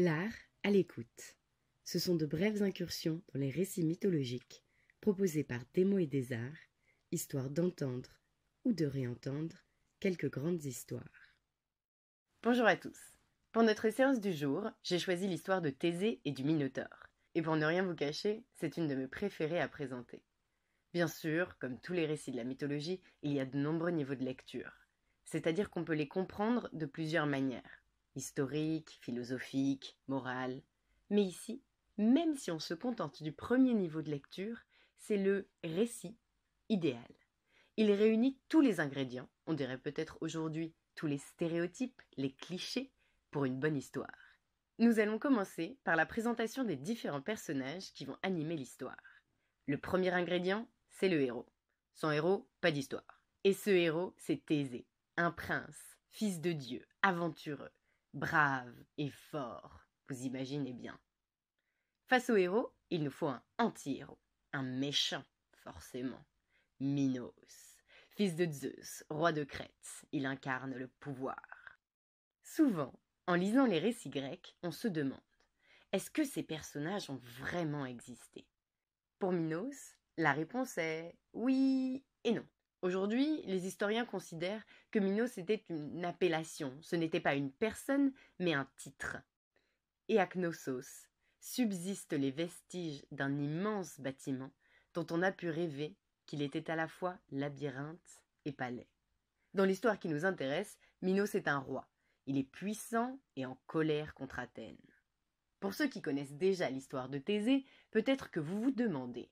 L'art à l'écoute. Ce sont de brèves incursions dans les récits mythologiques proposés par des et des arts, histoire d'entendre ou de réentendre quelques grandes histoires. Bonjour à tous. Pour notre séance du jour, j'ai choisi l'histoire de Thésée et du Minotaure. Et pour ne rien vous cacher, c'est une de mes préférées à présenter. Bien sûr, comme tous les récits de la mythologie, il y a de nombreux niveaux de lecture. C'est-à-dire qu'on peut les comprendre de plusieurs manières historique, philosophique, morale. Mais ici, même si on se contente du premier niveau de lecture, c'est le récit idéal. Il réunit tous les ingrédients, on dirait peut-être aujourd'hui tous les stéréotypes, les clichés, pour une bonne histoire. Nous allons commencer par la présentation des différents personnages qui vont animer l'histoire. Le premier ingrédient, c'est le héros. Sans héros, pas d'histoire. Et ce héros, c'est Thésée, un prince, fils de Dieu, aventureux, brave et fort, vous imaginez bien. Face au héros, il nous faut un anti-héros, un méchant, forcément. Minos, fils de Zeus, roi de Crète, il incarne le pouvoir. Souvent, en lisant les récits grecs, on se demande est-ce que ces personnages ont vraiment existé Pour Minos, la réponse est oui et non. Aujourd'hui, les historiens considèrent que Minos était une appellation, ce n'était pas une personne, mais un titre. Et à Knossos subsistent les vestiges d'un immense bâtiment dont on a pu rêver qu'il était à la fois labyrinthe et palais. Dans l'histoire qui nous intéresse, Minos est un roi. Il est puissant et en colère contre Athènes. Pour ceux qui connaissent déjà l'histoire de Thésée, peut-être que vous vous demandez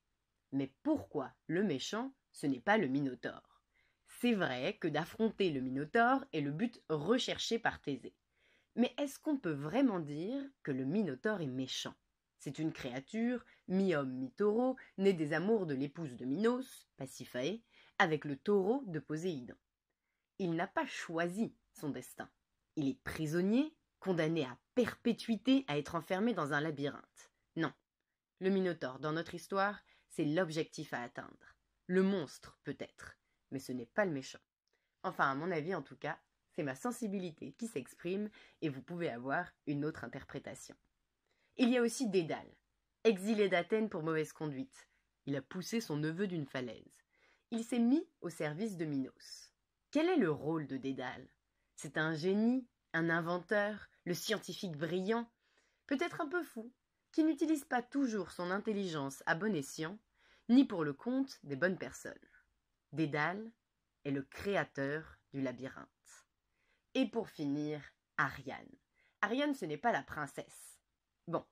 Mais pourquoi le méchant ce n'est pas le Minotaure. C'est vrai que d'affronter le Minotaure est le but recherché par Thésée. Mais est-ce qu'on peut vraiment dire que le Minotaure est méchant C'est une créature, mi-homme, mi-taureau, née des amours de l'épouse de Minos, Pasiphae, avec le taureau de Poséidon. Il n'a pas choisi son destin. Il est prisonnier, condamné à perpétuité à être enfermé dans un labyrinthe. Non. Le Minotaure, dans notre histoire, c'est l'objectif à atteindre. Le monstre, peut-être, mais ce n'est pas le méchant. Enfin, à mon avis en tout cas, c'est ma sensibilité qui s'exprime et vous pouvez avoir une autre interprétation. Il y a aussi Dédale, exilé d'Athènes pour mauvaise conduite. Il a poussé son neveu d'une falaise. Il s'est mis au service de Minos. Quel est le rôle de Dédale C'est un génie, un inventeur, le scientifique brillant, peut-être un peu fou, qui n'utilise pas toujours son intelligence à bon escient ni pour le compte des bonnes personnes. Dédale est le créateur du labyrinthe. Et pour finir, Ariane. Ariane, ce n'est pas la princesse. Bon,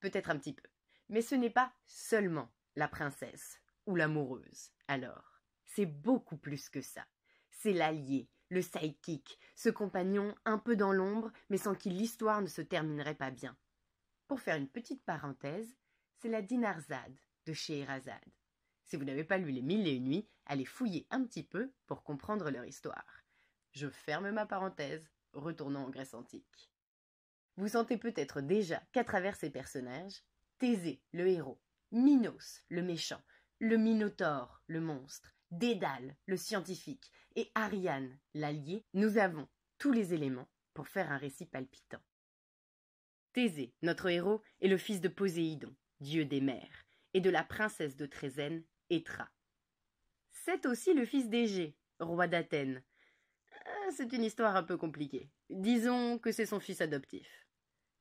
peut-être un petit peu. Mais ce n'est pas seulement la princesse ou l'amoureuse. Alors, c'est beaucoup plus que ça. C'est l'allié, le sidekick, ce compagnon un peu dans l'ombre, mais sans qui l'histoire ne se terminerait pas bien. Pour faire une petite parenthèse, c'est la dinarzade de Scheherazade. Si vous n'avez pas lu les mille et une nuits, allez fouiller un petit peu pour comprendre leur histoire. Je ferme ma parenthèse, retournons en Grèce antique. Vous sentez peut-être déjà qu'à travers ces personnages, Thésée, le héros, Minos, le méchant, le Minotaure, le monstre, Dédale, le scientifique, et Ariane, l'allié, nous avons tous les éléments pour faire un récit palpitant. Thésée, notre héros, est le fils de Poséidon, dieu des mers, et de la princesse de Trézène, c'est aussi le fils d'Égée, roi d'Athènes. Euh, c'est une histoire un peu compliquée. Disons que c'est son fils adoptif.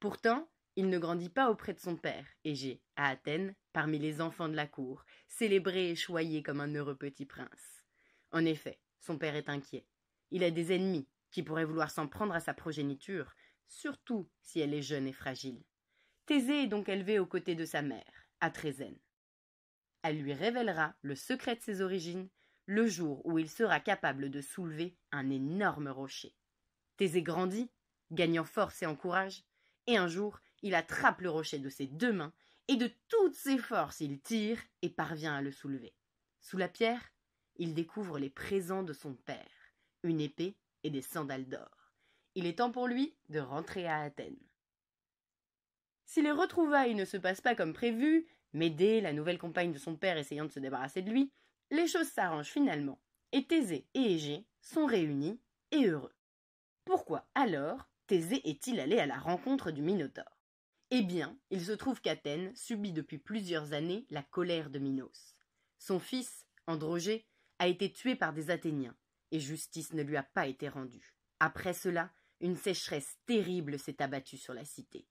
Pourtant, il ne grandit pas auprès de son père, Égée, à Athènes, parmi les enfants de la cour, célébré et choyé comme un heureux petit prince. En effet, son père est inquiet. Il a des ennemis qui pourraient vouloir s'en prendre à sa progéniture, surtout si elle est jeune et fragile. Thésée est donc élevé aux côtés de sa mère, à elle lui révélera le secret de ses origines le jour où il sera capable de soulever un énorme rocher. Thésée grandit, gagnant force et en courage, et un jour il attrape le rocher de ses deux mains, et de toutes ses forces il tire et parvient à le soulever. Sous la pierre, il découvre les présents de son père, une épée et des sandales d'or. Il est temps pour lui de rentrer à Athènes. Si les retrouvailles ne se passent pas comme prévu, dès la nouvelle compagne de son père essayant de se débarrasser de lui, les choses s'arrangent finalement, et Thésée et Égée sont réunis et heureux. Pourquoi alors Thésée est-il allé à la rencontre du Minotaure Eh bien, il se trouve qu'Athènes subit depuis plusieurs années la colère de Minos. Son fils, Androgée, a été tué par des Athéniens, et justice ne lui a pas été rendue. Après cela, une sécheresse terrible s'est abattue sur la cité.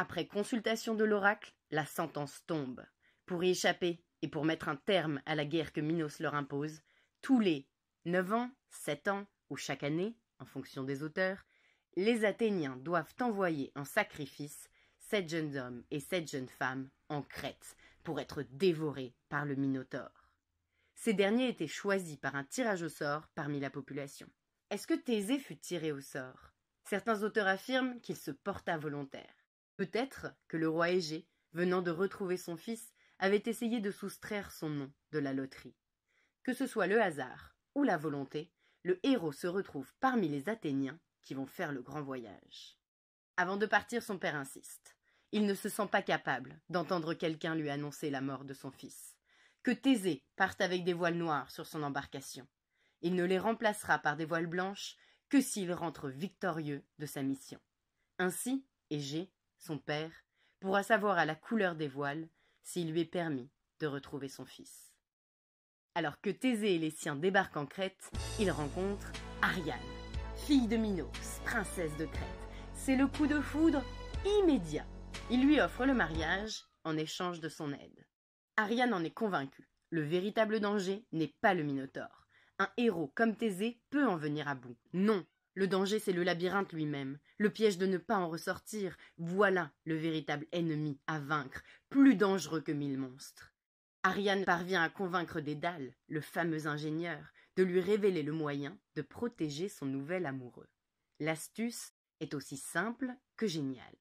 Après consultation de l'oracle, la sentence tombe. Pour y échapper et pour mettre un terme à la guerre que Minos leur impose, tous les neuf ans, sept ans ou chaque année, en fonction des auteurs, les Athéniens doivent envoyer en sacrifice sept jeunes hommes et sept jeunes femmes en Crète pour être dévorés par le Minotaure. Ces derniers étaient choisis par un tirage au sort parmi la population. Est-ce que Thésée fut tiré au sort Certains auteurs affirment qu'il se porta volontaire. Peut-être que le roi Égée, venant de retrouver son fils, avait essayé de soustraire son nom de la loterie. Que ce soit le hasard ou la volonté, le héros se retrouve parmi les Athéniens qui vont faire le grand voyage. Avant de partir, son père insiste. Il ne se sent pas capable d'entendre quelqu'un lui annoncer la mort de son fils. Que Thésée parte avec des voiles noires sur son embarcation. Il ne les remplacera par des voiles blanches que s'il rentre victorieux de sa mission. Ainsi, Égée son père, pourra savoir à la couleur des voiles s'il lui est permis de retrouver son fils. Alors que Thésée et les siens débarquent en Crète, ils rencontrent Ariane, fille de Minos, princesse de Crète. C'est le coup de foudre immédiat. Il lui offre le mariage en échange de son aide. Ariane en est convaincue. Le véritable danger n'est pas le Minotaure. Un héros comme Thésée peut en venir à bout. Non, le danger, c'est le labyrinthe lui-même, le piège de ne pas en ressortir. Voilà le véritable ennemi à vaincre, plus dangereux que mille monstres. Ariane parvient à convaincre Dédale, le fameux ingénieur, de lui révéler le moyen de protéger son nouvel amoureux. L'astuce est aussi simple que géniale.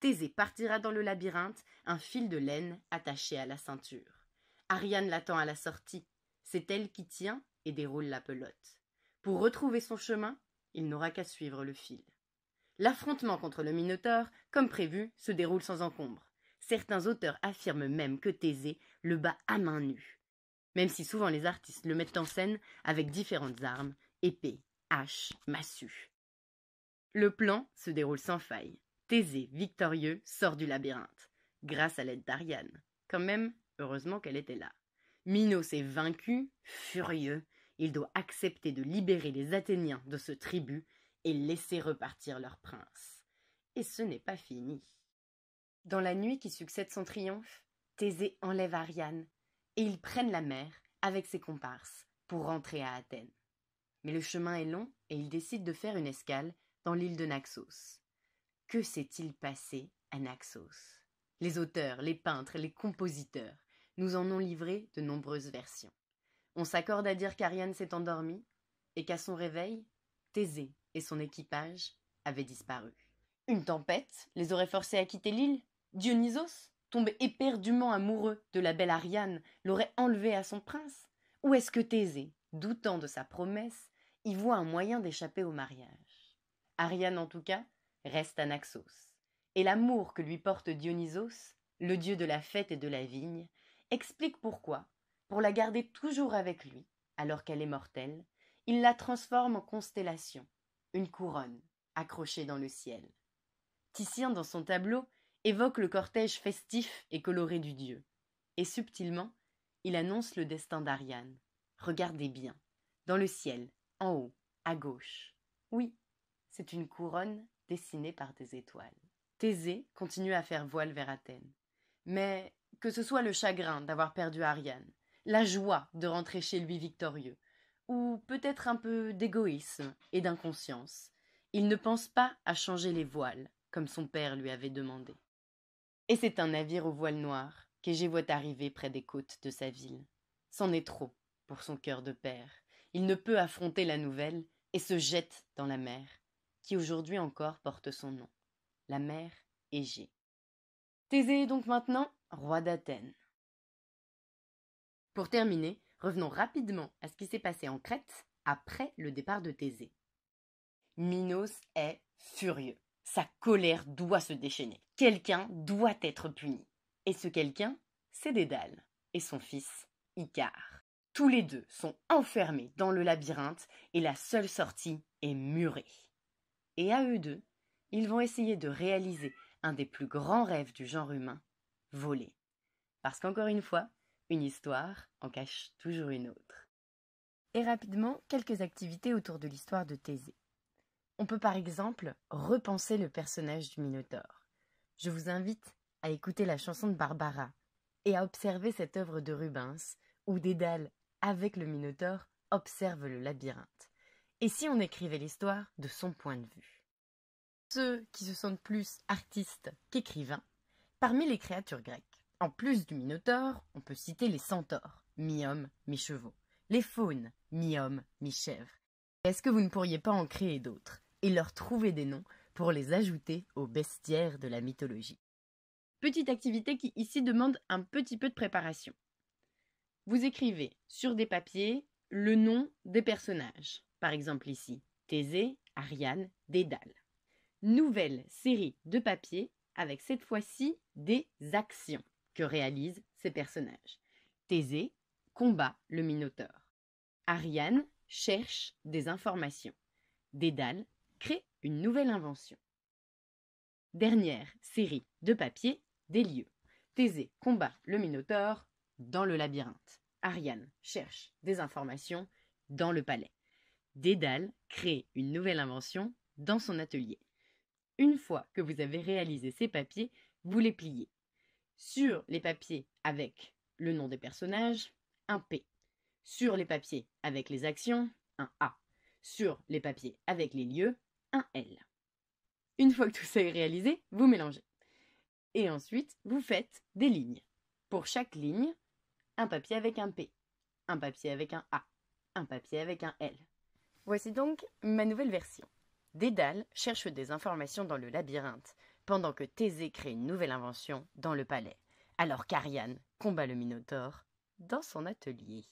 Thésée partira dans le labyrinthe, un fil de laine attaché à la ceinture. Ariane l'attend à la sortie. C'est elle qui tient et déroule la pelote. Pour retrouver son chemin, il n'aura qu'à suivre le fil. L'affrontement contre le Minotaure, comme prévu, se déroule sans encombre. Certains auteurs affirment même que Thésée le bat à main nue. Même si souvent les artistes le mettent en scène avec différentes armes, épée, haches, massue. Le plan se déroule sans faille. Thésée, victorieux, sort du labyrinthe, grâce à l'aide d'Ariane. Quand même, heureusement qu'elle était là. Minos est vaincu, furieux, il doit accepter de libérer les Athéniens de ce tribut et laisser repartir leur prince. Et ce n'est pas fini. Dans la nuit qui succède son triomphe, Thésée enlève Ariane, et ils prennent la mer, avec ses comparses, pour rentrer à Athènes. Mais le chemin est long, et ils décident de faire une escale dans l'île de Naxos. Que s'est-il passé à Naxos Les auteurs, les peintres, les compositeurs nous en ont livré de nombreuses versions. On s'accorde à dire qu'Ariane s'est endormie et qu'à son réveil, Thésée et son équipage avaient disparu. Une tempête les aurait forcés à quitter l'île Dionysos, tombé éperdument amoureux de la belle Ariane, l'aurait enlevée à son prince Ou est-ce que Thésée, doutant de sa promesse, y voit un moyen d'échapper au mariage Ariane, en tout cas, reste à Naxos. Et l'amour que lui porte Dionysos, le dieu de la fête et de la vigne, explique pourquoi, pour la garder toujours avec lui, alors qu'elle est mortelle, il la transforme en constellation, une couronne, accrochée dans le ciel. Titien, dans son tableau, évoque le cortège festif et coloré du dieu. Et subtilement, il annonce le destin d'Ariane. Regardez bien, dans le ciel, en haut, à gauche. Oui, c'est une couronne dessinée par des étoiles. Thésée continue à faire voile vers Athènes. Mais que ce soit le chagrin d'avoir perdu Ariane, la joie de rentrer chez lui victorieux, ou peut-être un peu d'égoïsme et d'inconscience. Il ne pense pas à changer les voiles, comme son père lui avait demandé. Et c'est un navire aux voiles noires que voit arriver près des côtes de sa ville. C'en est trop pour son cœur de père. Il ne peut affronter la nouvelle et se jette dans la mer, qui aujourd'hui encore porte son nom, la mer Égée. Thésée est donc maintenant roi d'Athènes. Pour terminer, revenons rapidement à ce qui s'est passé en Crète après le départ de Thésée. Minos est furieux. Sa colère doit se déchaîner. Quelqu'un doit être puni. Et ce quelqu'un, c'est Dédale et son fils Icare. Tous les deux sont enfermés dans le labyrinthe et la seule sortie est murée. Et à eux deux, ils vont essayer de réaliser un des plus grands rêves du genre humain, voler. Parce qu'encore une fois, une histoire en cache toujours une autre. Et rapidement, quelques activités autour de l'histoire de Thésée. On peut par exemple repenser le personnage du Minotaure. Je vous invite à écouter la chanson de Barbara et à observer cette œuvre de Rubens où Dédale, avec le Minotaure, observe le labyrinthe. Et si on écrivait l'histoire de son point de vue Ceux qui se sentent plus artistes qu'écrivains, parmi les créatures grecques, en plus du Minotaure, on peut citer les centaures, mi-hommes, mi-chevaux, les faunes, mi homme mi-chèvres. Est-ce que vous ne pourriez pas en créer d'autres et leur trouver des noms pour les ajouter aux bestiaires de la mythologie Petite activité qui ici demande un petit peu de préparation. Vous écrivez sur des papiers le nom des personnages. Par exemple ici, Thésée, Ariane, Dédale. Nouvelle série de papiers avec cette fois-ci des actions que réalisent ces personnages. Thésée combat le Minotaure. Ariane cherche des informations. Dédale crée une nouvelle invention. Dernière série de papiers des lieux. Thésée combat le Minotaure dans le labyrinthe. Ariane cherche des informations dans le palais. Dédale crée une nouvelle invention dans son atelier. Une fois que vous avez réalisé ces papiers, vous les pliez sur les papiers avec le nom des personnages, un P. Sur les papiers avec les actions, un A. Sur les papiers avec les lieux, un L. Une fois que tout ça est réalisé, vous mélangez. Et ensuite, vous faites des lignes. Pour chaque ligne, un papier avec un P, un papier avec un A, un papier avec un L. Voici donc ma nouvelle version. Dédale cherche des informations dans le labyrinthe pendant que Thésée crée une nouvelle invention dans le palais, alors qu'Ariane combat le Minotaure dans son atelier.